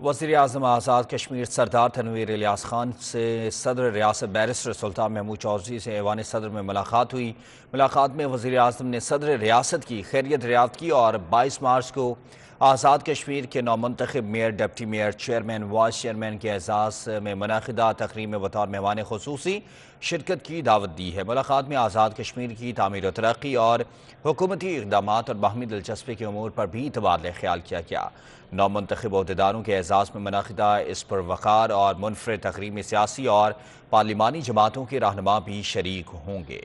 وزیر اعظم آزاد کشمیر سردار تنویر الیاس خان سے صدر ریاست بیرسٹر سلطان محمود چودھری سے ایوان صدر میں ملاقات ہوئی ملاقات میں وزیر اعظم نے صدر ریاست کی خیریت ریاض کی اور بائیس مارچ کو آزاد کشمیر کے نو منتخب mayor deputy mayor chairman vice chairman کے اعزاز میں منعقدہ میں بطور مہمان خصوصی شرکت کی دعوت دی ہے ملاقات میں آزاد کشمیر کی تعمیر و ترقی اور حکومتی اقدامات اور باہمی دلچسپی کے امور پر بھی تبادلہ خیال کیا گیا نو منتخب عہدیداروں کے اعزاز میں منعقدہ اس پر وقار اور منفرد میں سیاسی اور پارلیمانی جماعتوں کے رہنما بھی شریک ہوں گے